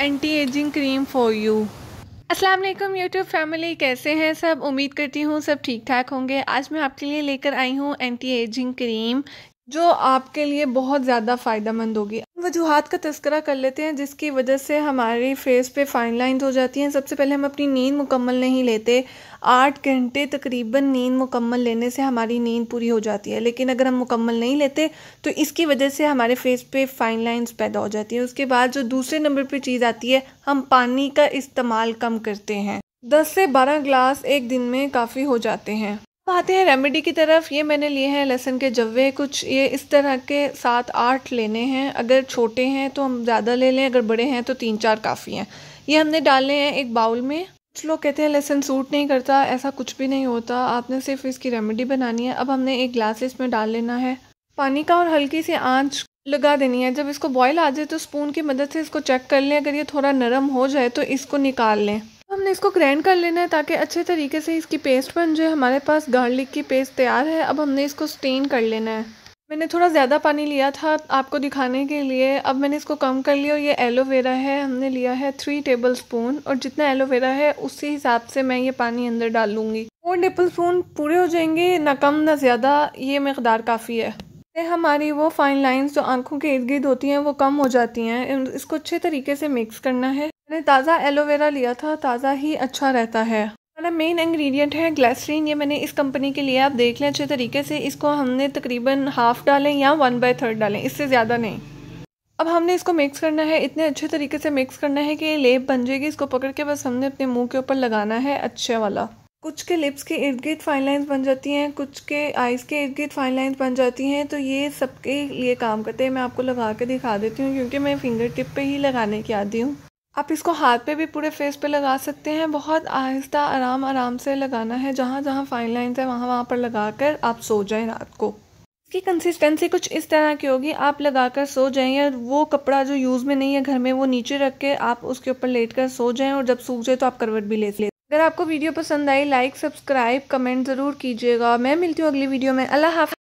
anti ageing cream for you Aslam YouTube family कैसे हैं सब उम्मीद करती हूँ सब ठीक ठाक होंगे आज मैं आपके लिए लेकर आई हूँ एंटी एजिंग क्रीम जो आपके लिए बहुत ज़्यादा फ़ायदेमंद होगी वजूहत का तस्करा कर लेते हैं जिसकी वजह से हमारी फेस पे फाइन लाइंस हो जाती हैं सबसे पहले हम अपनी नींद मुकम्मल नहीं लेते आठ घंटे तकरीबन नींद मुकम्मल लेने से हमारी नींद पूरी हो जाती है लेकिन अगर हम मुकम्मल नहीं लेते तो इसकी वजह से हमारे फेस पे फाइन लाइंस पैदा हो जाती है उसके बाद जो दूसरे नंबर पर चीज़ आती है हम पानी का इस्तेमाल कम करते हैं दस से बारह ग्लास एक दिन में काफ़ी हो जाते हैं आते हैं रेमेडी की तरफ ये मैंने लिए हैं लहसुन के जव्वे कुछ ये इस तरह के सात आठ लेने हैं अगर छोटे हैं तो हम ज़्यादा ले लें अगर बड़े हैं तो तीन चार काफ़ी हैं ये हमने डाले हैं एक बाउल में कुछ लोग कहते हैं लहसुन सूट नहीं करता ऐसा कुछ भी नहीं होता आपने सिर्फ इसकी रेमेडी बनानी है अब हमने एक ग्लास इसमें डाल लेना है पानी का और हल्की सी आँच लगा देनी है जब इसको बॉयल आ जाए तो स्पून की मदद से इसको चेक कर लें अगर ये थोड़ा नरम हो जाए तो इसको निकाल लें हमने इसको ग्राइंड कर लेना है ताकि अच्छे तरीके से इसकी पेस्ट बन जाए हमारे पास गार्लिक की पेस्ट तैयार है अब हमने इसको स्टेन कर लेना है मैंने थोड़ा ज़्यादा पानी लिया था आपको दिखाने के लिए अब मैंने इसको कम कर लिया और ये एलोवेरा है हमने लिया है थ्री टेबल स्पून और जितना एलोवेरा है उसी हिसाब से मैं ये पानी अंदर डाल लूँगी फोर टेबल स्पून पूरे हो जाएंगे ना कम ना ज़्यादा ये मकदार काफ़ी है हमारी वो फाइन लाइंस जो आंखों के इर्द गिर्द होती हैं वो कम हो जाती हैं इसको अच्छे तरीके से मिक्स करना है मैंने ताज़ा एलोवेरा लिया था ताज़ा ही अच्छा रहता है हमारा मेन इंग्रेडिएंट है ग्लासरीन ये मैंने इस कंपनी के लिए आप देख लें अच्छे तरीके से इसको हमने तकरीबन हाफ़ डालें या वन बाई थर्ड डालें इससे ज़्यादा नहीं अब हमने इसको मिक्स करना है इतने अच्छे तरीके से मिक्स करना है कि ये लेप बन जाएगी इसको पकड़ के बस हमने अपने मुँह के ऊपर लगाना है अच्छे वाला कुछ के लिप्स के इर्द गिर्द फाइन लाइन्स बन जाती हैं कुछ के आइज़ के इर्द गिर्द फाइन लाइन्स बन जाती हैं तो ये सबके लिए काम करते हैं मैं आपको लगा के दिखा देती हूँ क्योंकि मैं फिंगर टिप पे ही लगाने की आती हूँ आप इसको हाथ पे भी पूरे फेस पे लगा सकते हैं बहुत आहिस्ता आराम आराम से लगाना है जहाँ जहाँ फाइन लाइन्स है वहाँ वहाँ पर लगा कर आप सो जाएं रात को इसकी कंसिस्टेंसी कुछ इस तरह की होगी आप लगाकर सो जाएं या वो कपड़ा जो यूज़ में नहीं है घर में वो नीचे रख के आप उसके ऊपर लेट कर सो जाएँ और जब सूख जाए तो आप करवट भी ले लें अगर आपको वीडियो पसंद आई लाइक सब्सक्राइब कमेंट ज़रूर कीजिएगा मैं मिलती हूँ अगली वीडियो में अल्लाह हाफ